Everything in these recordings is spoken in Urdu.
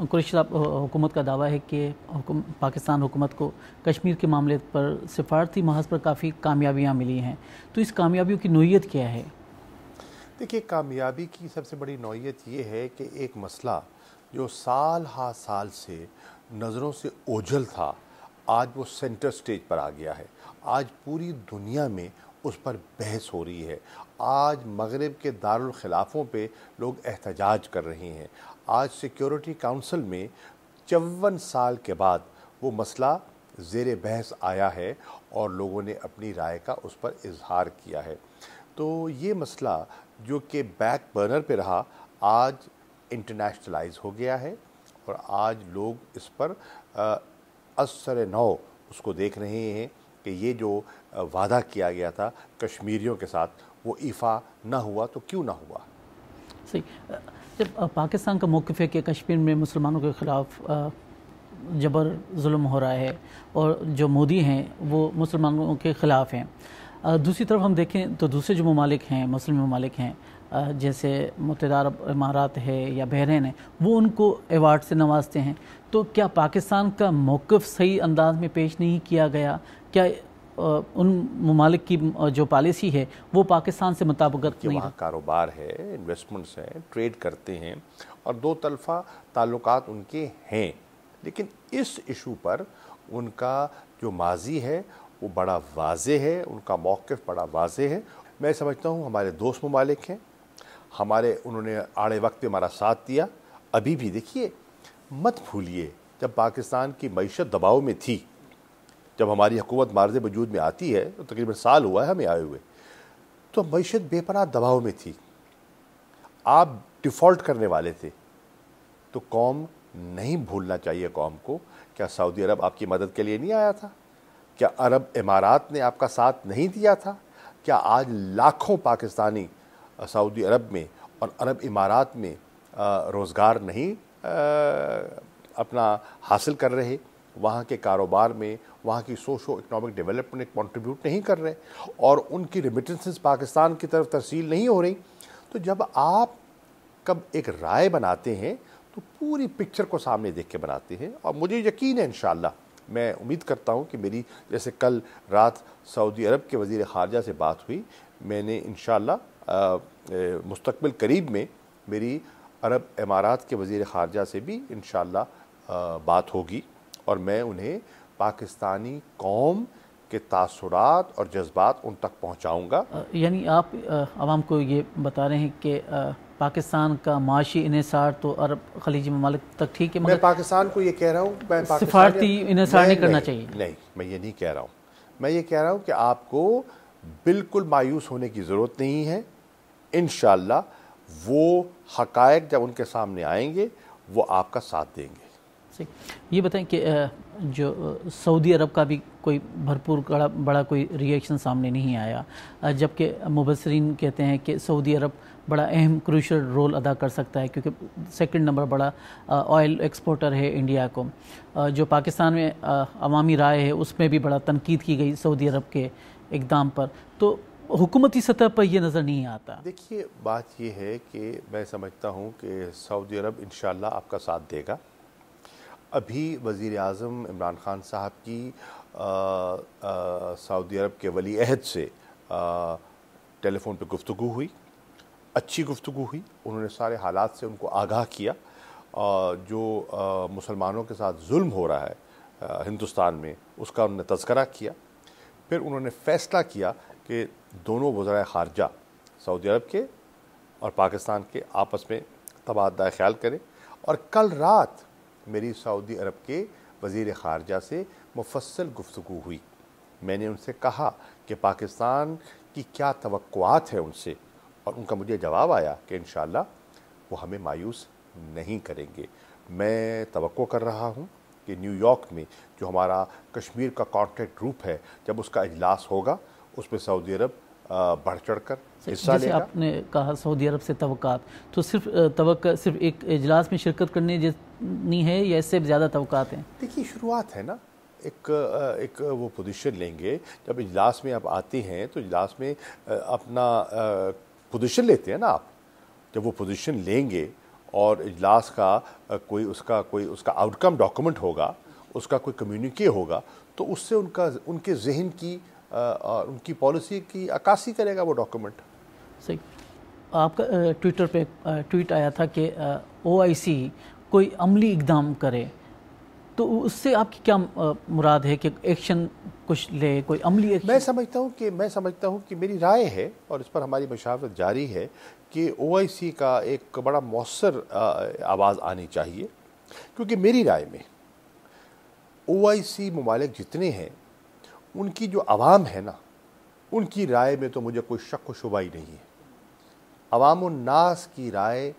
صاحب حکومت کا دعویٰ ہے کہ پاکستان حکومت کو کشمیر کے معاملے پر سفارتی محض پر کافی کامیابیاں ملی ہیں تو اس کامیابیوں کی نوعیت کیا ہے دیکھیے کامیابی کی سب سے بڑی نوعیت یہ ہے کہ ایک مسئلہ جو سال ہا سال سے نظروں سے اوجھل تھا آج وہ سینٹر سٹیج پر آ گیا ہے آج پوری دنیا میں اس پر بحث ہو رہی ہے آج مغرب کے دارالخلافوں پہ لوگ احتجاج کر رہے ہیں آج سیکیورٹی کاؤنسل میں چون سال کے بعد وہ مسئلہ زیر بحث آیا ہے اور لوگوں نے اپنی رائے کا اس پر اظہار کیا ہے تو یہ مسئلہ جو کہ بیک برنر پہ رہا آج انٹرنیشنلائز ہو گیا ہے اور آج لوگ اس پر اثر نو اس کو دیکھ رہے ہیں کہ یہ جو وعدہ کیا گیا تھا کشمیریوں کے ساتھ وہ ایفا نہ ہوا تو کیوں نہ ہوا صحیح جب پاکستان کا موقف ہے کہ کشمیر میں مسلمانوں کے خلاف جبر ظلم ہو رہا ہے اور جو مودی ہیں وہ مسلمانوں کے خلاف ہیں دوسری طرف ہم دیکھیں تو دوسرے جو ممالک ہیں مسلم ممالک ہیں جیسے متحدہ امارات ہے یا بحرین ہے وہ ان کو ایوارڈ سے نوازتے ہیں تو کیا پاکستان کا موقف صحیح انداز میں پیش نہیں کیا گیا کیا ان ممالک کی جو پالیسی ہے وہ پاکستان سے مطابقت نہیں وہاں کاروبار ہے انویسٹمنٹس ہیں ٹریڈ کرتے ہیں اور دو طلفہ تعلقات ان کے ہیں لیکن اس ایشو پر ان کا جو ماضی ہے وہ بڑا واضح ہے ان کا موقف بڑا واضح ہے میں سمجھتا ہوں ہمارے دوست ممالک ہیں ہمارے انہوں نے آڑے وقت پہ ہمارا ساتھ دیا ابھی بھی دیکھیے مت بھولیے جب پاکستان کی معیشت دباؤ میں تھی جب ہماری حکومت معرض وجود میں آتی ہے تو تقریباً سال ہوا ہے ہمیں آئے ہوئے تو معیشت بے پناہ دباؤ میں تھی آپ ڈیفالٹ کرنے والے تھے تو قوم نہیں بھولنا چاہیے قوم کو کیا سعودی عرب آپ کی مدد کے لیے نہیں آیا تھا کیا عرب امارات نے آپ کا ساتھ نہیں دیا تھا کیا آج لاکھوں پاکستانی سعودی عرب میں اور عرب امارات میں روزگار نہیں اپنا حاصل کر رہے وہاں کے کاروبار میں وہاں کی سوشو اکنامک ڈیولپمنٹ کنٹریبیوٹ نہیں کر رہے اور ان کی ریمیٹنسز پاکستان کی طرف ترسیل نہیں ہو رہی تو جب آپ کب ایک رائے بناتے ہیں تو پوری پکچر کو سامنے دیکھ کے بناتے ہیں اور مجھے یقین ہے انشاءاللہ میں امید کرتا ہوں کہ میری جیسے کل رات سعودی عرب کے وزیر خارجہ سے بات ہوئی میں نے انشاءاللہ مستقبل قریب میں میری عرب امارات کے وزیر خارجہ سے بھی انشاءاللہ بات ہوگی اور میں انہیں پاکستانی قوم کے تاثرات اور جذبات ان تک پہنچاؤں گا یعنی آپ عوام کو یہ بتا رہے ہیں کہ پاکستان کا معاشی انحصار تو عرب خلیجی ممالک تک ٹھیک ہے میں پاکستان کو یہ کہہ رہا ہوں سفارتی انحصار نہیں کرنا چاہیے نہیں میں یہ نہیں کہہ رہا ہوں میں یہ کہہ رہا ہوں کہ آپ کو بالکل مایوس ہونے کی ضرورت نہیں ہے انشاءاللہ وہ حقائق جب ان کے سامنے آئیں گے وہ آپ کا ساتھ دیں گے یہ بتائیں کہ جو سعودی عرب کا بھی کوئی بھرپور بڑا کوئی ریئیکشن سامنے نہیں آیا جبکہ مبصرین کہتے ہیں کہ سعودی عرب بڑا اہم کروشل رول ادا کر سکتا ہے کیونکہ سیکنڈ نمبر بڑا آئل ایکسپورٹر ہے انڈیا کو جو پاکستان میں عوامی رائے ہے اس میں بھی بڑا تنقید کی گئی سعودی عرب کے اقدام پر تو حکومتی سطح پر یہ نظر نہیں آتا دیکھیے بات یہ ہے کہ میں سمجھتا ہوں کہ سعودی عرب انشاءاللہ آپ کا ساتھ دے گا ابھی وزیر اعظم عمران خان صاحب کی سعودی عرب کے ولی عہد سے ٹیلی فون پہ گفتگو ہوئی اچھی گفتگو ہوئی انہوں نے سارے حالات سے ان کو آگاہ کیا جو مسلمانوں کے ساتھ ظلم ہو رہا ہے ہندوستان میں اس کا انہوں نے تذکرہ کیا پھر انہوں نے فیصلہ کیا کہ دونوں وزراء خارجہ سعودی عرب کے اور پاکستان کے آپس میں تبادلہ خیال کریں اور کل رات میری سعودی عرب کے وزیر خارجہ سے مفصل گفتگو ہوئی میں نے ان سے کہا کہ پاکستان کی کیا توقعات ہیں ان سے اور ان کا مجھے جواب آیا کہ انشاءاللہ وہ ہمیں مایوس نہیں کریں گے میں توقع کر رہا ہوں کہ نیو یارک میں جو ہمارا کشمیر کا کانٹیکٹ روپ ہے جب اس کا اجلاس ہوگا اس میں سعودی عرب بڑھ چڑھ کر حصہ جیسے آپ نے کہا سعودی عرب سے توقعات تو صرف توقع صرف ایک اجلاس میں شرکت کرنے جتنی ہے یا اس سے زیادہ توقعات ہیں دیکھیے شروعات ہے نا ایک ایک وہ پوزیشن لیں گے جب اجلاس میں آپ آتے ہیں تو اجلاس میں اپنا پوزیشن لیتے ہیں نا آپ جب وہ پوزیشن لیں گے اور اجلاس کا کوئی اس کا کوئی اس کا آؤٹ کم ڈاکومنٹ ہوگا اس کا کوئی کمیونکی ہوگا تو اس سے ان کا ان کے ذہن کی اور ان کی پالیسی کی عکاسی کرے گا وہ ڈاکومنٹ صحیح آپ کا ٹویٹر پہ ٹویٹ آیا تھا کہ او آئی سی کوئی عملی اقدام کرے تو اس سے آپ کی کیا مراد ہے کہ ایکشن کچھ لے کوئی عملی ایکشن میں سمجھتا ہوں کہ میں سمجھتا ہوں کہ میری رائے ہے اور اس پر ہماری مشاورت جاری ہے کہ او آئی سی کا ایک بڑا مؤثر آواز آنی چاہیے کیونکہ میری رائے میں او آئی سی ممالک جتنے ہیں ان کی جو عوام ہے نا ان کی رائے میں تو مجھے کوئی شک و شبہ ہی نہیں ہے عوام الناس کی رائے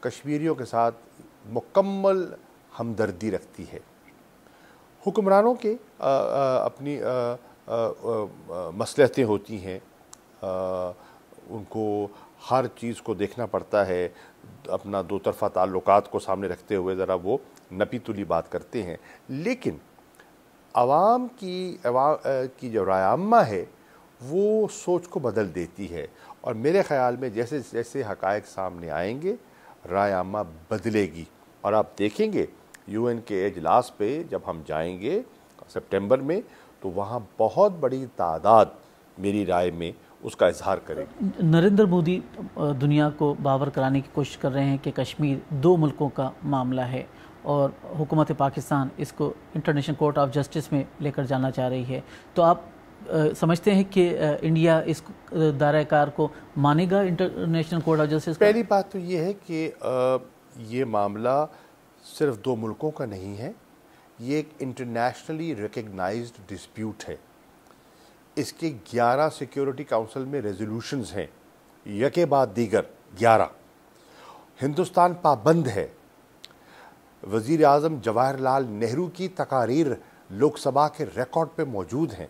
کشمیریوں کے ساتھ مکمل ہمدردی رکھتی ہے حکمرانوں کے اپنی مسلحتیں ہوتی ہیں ان کو ہر چیز کو دیکھنا پڑتا ہے اپنا دو طرفہ تعلقات کو سامنے رکھتے ہوئے ذرا وہ نپی تلی بات کرتے ہیں لیکن عوام کی عوام کی جو عامہ ہے وہ سوچ کو بدل دیتی ہے اور میرے خیال میں جیسے جیسے حقائق سامنے آئیں گے رائے عامہ بدلے گی اور آپ دیکھیں گے یو این کے اجلاس پہ جب ہم جائیں گے سپٹمبر میں تو وہاں بہت بڑی تعداد میری رائے میں اس کا اظہار کرے گی نریندر مودی دنیا کو باور کرانے کی کوشش کر رہے ہیں کہ کشمیر دو ملکوں کا معاملہ ہے اور حکومت پاکستان اس کو انٹرنیشنل کورٹ آف جسٹس میں لے کر جانا چاہ رہی ہے تو آپ سمجھتے ہیں کہ انڈیا اس دارہ کار کو مانے گا انٹرنیشنل کورٹ آف جسٹس پہلی بات تو یہ ہے کہ یہ معاملہ صرف دو ملکوں کا نہیں ہے یہ ایک انٹرنیشنلی ریکگنائزڈ ڈسپیوٹ ہے اس کے گیارہ سیکیورٹی کاؤنسل میں ریزولوشنز ہیں یکے بعد دیگر گیارہ ہندوستان پابند ہے وزیر اعظم جواہر لال نہرو کی تقاریر لوک سبھا کے ریکارڈ پہ موجود ہیں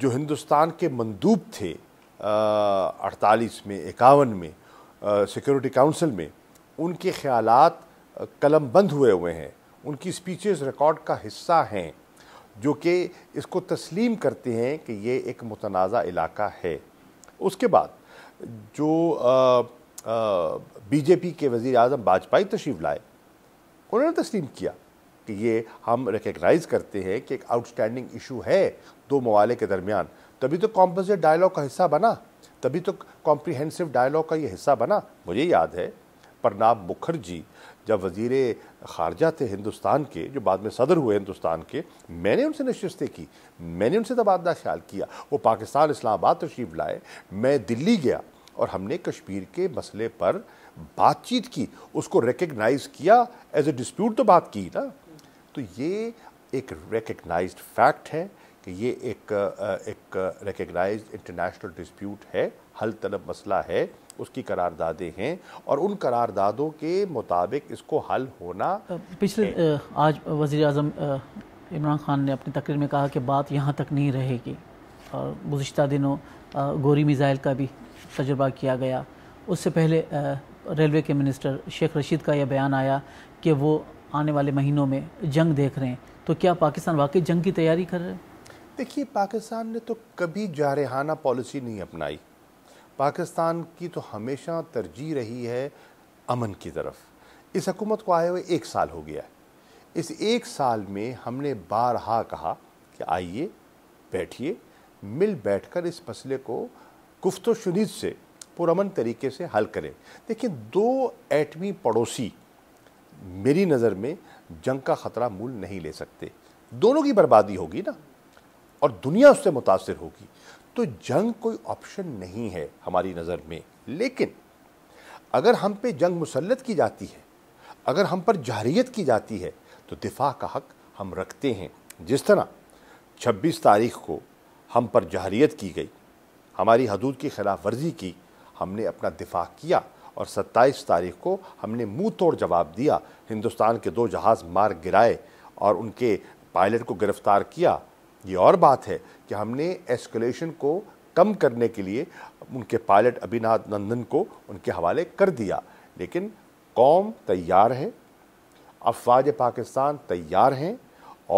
جو ہندوستان کے مندوب تھے اڑتالیس میں اکاون میں سیکیورٹی کاؤنسل میں ان کے خیالات قلم بند ہوئے ہوئے ہیں ان کی اسپیچز ریکارڈ کا حصہ ہیں جو کہ اس کو تسلیم کرتے ہیں کہ یہ ایک متنازع علاقہ ہے اس کے بعد جو بی جے پی کے وزیر اعظم باجپائی تشریف لائے انہوں نے تسلیم کیا کہ یہ ہم ریکگنائز کرتے ہیں کہ ایک آؤٹ سٹینڈنگ ایشو ہے دو موالے کے درمیان تبھی تو کمپوزٹ ڈائیلاگ کا حصہ بنا تبھی تو کمپریہنسو ڈائیلاگ کا یہ حصہ بنا مجھے یاد ہے پرناب مکھرجی جب وزیر خارجہ تھے ہندوستان کے جو بعد میں صدر ہوئے ہندوستان کے میں نے ان سے نشستیں کی میں نے ان سے تبادلہ خیال کیا وہ پاکستان اسلام آباد تشریف لائے میں دلی گیا اور ہم نے کشمیر کے مسئلے پر بات چیت کی اس کو ریکگنائز کیا ایز اے ڈسپیوٹ تو بات کی نا تو یہ ایک ریکگنائزڈ فیکٹ ہے کہ یہ ایک ریکگنائزڈ انٹرنیشنل ڈسپیوٹ ہے حل طلب مسئلہ ہے اس کی قراردادیں ہیں اور ان قراردادوں کے مطابق اس کو حل ہونا پچھلے آج وزیر اعظم عمران خان نے اپنی تقریر میں کہا کہ بات یہاں تک نہیں رہے گی اور گزشتہ دنوں گوری میزائل کا بھی تجربہ کیا گیا اس سے پہلے ریلوے کے منسٹر شیخ رشید کا یہ بیان آیا کہ وہ آنے والے مہینوں میں جنگ دیکھ رہے ہیں تو کیا پاکستان واقعی جنگ کی تیاری کر رہے ہیں دیکھیے پاکستان نے تو کبھی جارحانہ پالیسی نہیں اپنائی پاکستان کی تو ہمیشہ ترجیح رہی ہے امن کی طرف اس حکومت کو آئے ہوئے ایک سال ہو گیا ہے اس ایک سال میں ہم نے بارہا کہا کہ آئیے بیٹھیے مل بیٹھ کر اس مسئلے کو گفت و شنید سے پرامن طریقے سے حل کریں دیکھیں دو ایٹمی پڑوسی میری نظر میں جنگ کا خطرہ مول نہیں لے سکتے دونوں کی بربادی ہوگی نا اور دنیا اس سے متاثر ہوگی تو جنگ کوئی آپشن نہیں ہے ہماری نظر میں لیکن اگر ہم پہ جنگ مسلط کی جاتی ہے اگر ہم پر جہریت کی جاتی ہے تو دفاع کا حق ہم رکھتے ہیں جس طرح چھبیس تاریخ کو ہم پر جہریت کی گئی ہماری حدود کی خلاف ورزی کی ہم نے اپنا دفاع کیا اور ستائیس تاریخ کو ہم نے منہ توڑ جواب دیا ہندوستان کے دو جہاز مار گرائے اور ان کے پائلٹ کو گرفتار کیا یہ اور بات ہے کہ ہم نے ایسکولیشن کو کم کرنے کے لیے ان کے پائلٹ ابھی نندن کو ان کے حوالے کر دیا لیکن قوم تیار ہے افواج پاکستان تیار ہیں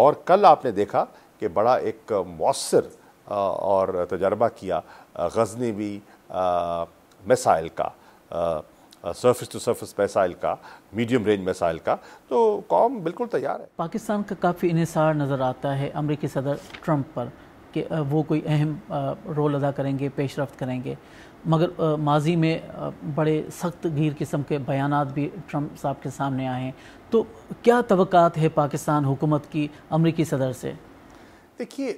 اور کل آپ نے دیکھا کہ بڑا ایک مؤثر اور تجربہ کیا غزنی بھی میسائل کا سرفس ٹو سرفس میسائل کا میڈیم رینج میسائل کا تو قوم بالکل تیار ہے پاکستان کا کافی انحصار نظر آتا ہے امریکی صدر ٹرمپ پر کہ وہ کوئی اہم رول ادا کریں گے پیش رفت کریں گے مگر ماضی میں بڑے سخت گیر قسم کے بیانات بھی ٹرمپ صاحب کے سامنے آئے ہیں تو کیا توقعات ہے پاکستان حکومت کی امریکی صدر سے دیکھیے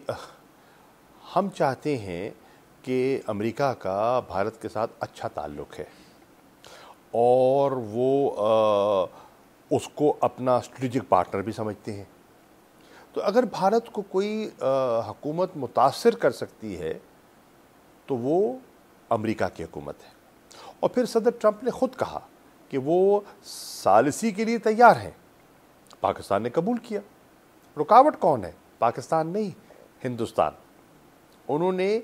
ہم چاہتے ہیں کہ امریکہ کا بھارت کے ساتھ اچھا تعلق ہے اور وہ اس کو اپنا اسٹریٹجک پارٹنر بھی سمجھتے ہیں تو اگر بھارت کو کوئی حکومت متاثر کر سکتی ہے تو وہ امریکہ کی حکومت ہے اور پھر صدر ٹرمپ نے خود کہا کہ وہ ثالثی کے لیے تیار ہیں پاکستان نے قبول کیا رکاوٹ کون ہے پاکستان نہیں ہندوستان انہوں نے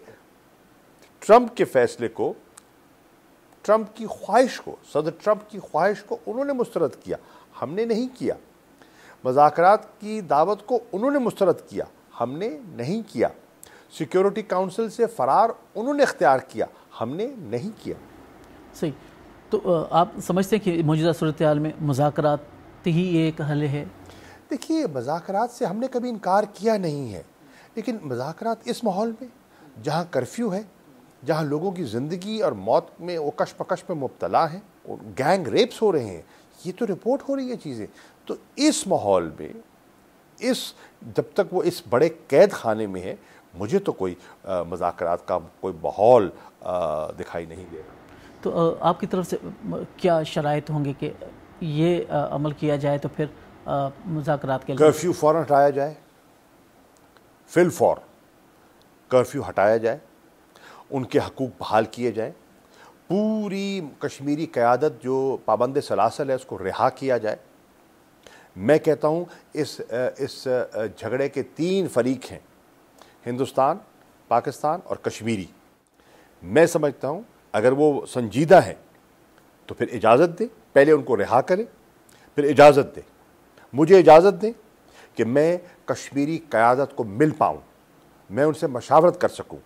ٹرمپ کے فیصلے کو ٹرمپ کی خواہش کو صدر ٹرمپ کی خواہش کو انہوں نے مسترد کیا ہم نے نہیں کیا مذاکرات کی دعوت کو انہوں نے مسترد کیا ہم نے نہیں کیا سیکیورٹی کاؤنسل سے فرار انہوں نے اختیار کیا ہم نے نہیں کیا صحیح تو آپ سمجھتے ہیں کہ موجودہ صورتحال میں مذاکرات ہی ایک حل ہے دیکھیے مذاکرات سے ہم نے کبھی انکار کیا نہیں ہے لیکن مذاکرات اس ماحول میں جہاں کرفیو ہے جہاں لوگوں کی زندگی اور موت میں وہ کش پکش میں مبتلا ہیں گینگ ریپس ہو رہے ہیں یہ تو رپورٹ ہو رہی ہے چیزیں تو اس ماحول میں اس جب تک وہ اس بڑے قید خانے میں ہے مجھے تو کوئی مذاکرات کا کوئی ماحول دکھائی نہیں رہا تو آپ کی طرف سے کیا شرائط ہوں گے کہ یہ عمل کیا جائے تو پھر مذاکرات کے کرفیو فوراً ہٹایا جائے فل فور کرفیو ہٹایا جائے ان کے حقوق بحال کیے جائیں پوری کشمیری قیادت جو پابند سلاسل ہے اس کو رہا کیا جائے میں کہتا ہوں اس اس جھگڑے کے تین فریق ہیں ہندوستان پاکستان اور کشمیری میں سمجھتا ہوں اگر وہ سنجیدہ ہیں تو پھر اجازت دیں پہلے ان کو رہا کریں پھر اجازت دیں مجھے اجازت دیں کہ میں کشمیری قیادت کو مل پاؤں میں ان سے مشاورت کر سکوں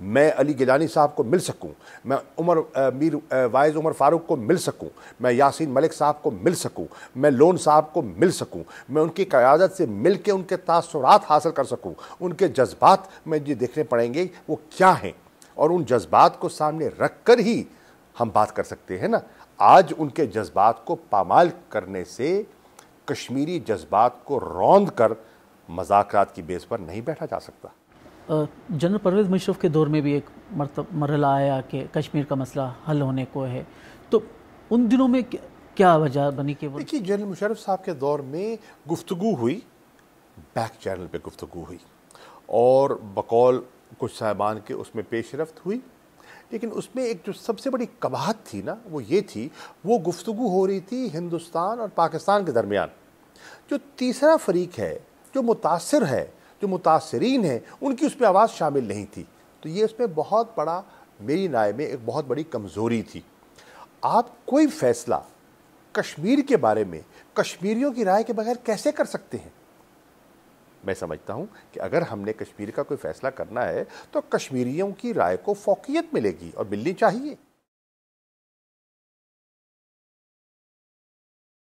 میں علی گیلانی صاحب کو مل سکوں میں عمر میر وائز عمر فاروق کو مل سکوں میں یاسین ملک صاحب کو مل سکوں میں لون صاحب کو مل سکوں میں ان کی قیادت سے مل کے ان کے تاثرات حاصل کر سکوں ان کے جذبات میں یہ دیکھنے پڑیں گے وہ کیا ہیں اور ان جذبات کو سامنے رکھ کر ہی ہم بات کر سکتے ہیں نا آج ان کے جذبات کو پامال کرنے سے کشمیری جذبات کو روند کر مذاکرات کی بیس پر نہیں بیٹھا جا سکتا جنرل پرویز مشرف کے دور میں بھی ایک مرحلہ آیا کہ کشمیر کا مسئلہ حل ہونے کو ہے تو ان دنوں میں کیا وجہ بنی کہ جی جنرل مشرف صاحب کے دور میں گفتگو ہوئی بیک چینل پہ گفتگو ہوئی اور بقول کچھ صاحبان کے اس میں پیش رفت ہوئی لیکن اس میں ایک جو سب سے بڑی کباہت تھی نا وہ یہ تھی وہ گفتگو ہو رہی تھی ہندوستان اور پاکستان کے درمیان جو تیسرا فریق ہے جو متاثر ہے جو متاثرین ہیں ان کی اس پہ آواز شامل نہیں تھی تو یہ اس میں بہت بڑا میری رائے میں ایک بہت بڑی کمزوری تھی آپ کوئی فیصلہ کشمیر کے بارے میں کشمیریوں کی رائے کے بغیر کیسے کر سکتے ہیں میں سمجھتا ہوں کہ اگر ہم نے کشمیر کا کوئی فیصلہ کرنا ہے تو کشمیریوں کی رائے کو فوقیت ملے گی اور ملنی چاہیے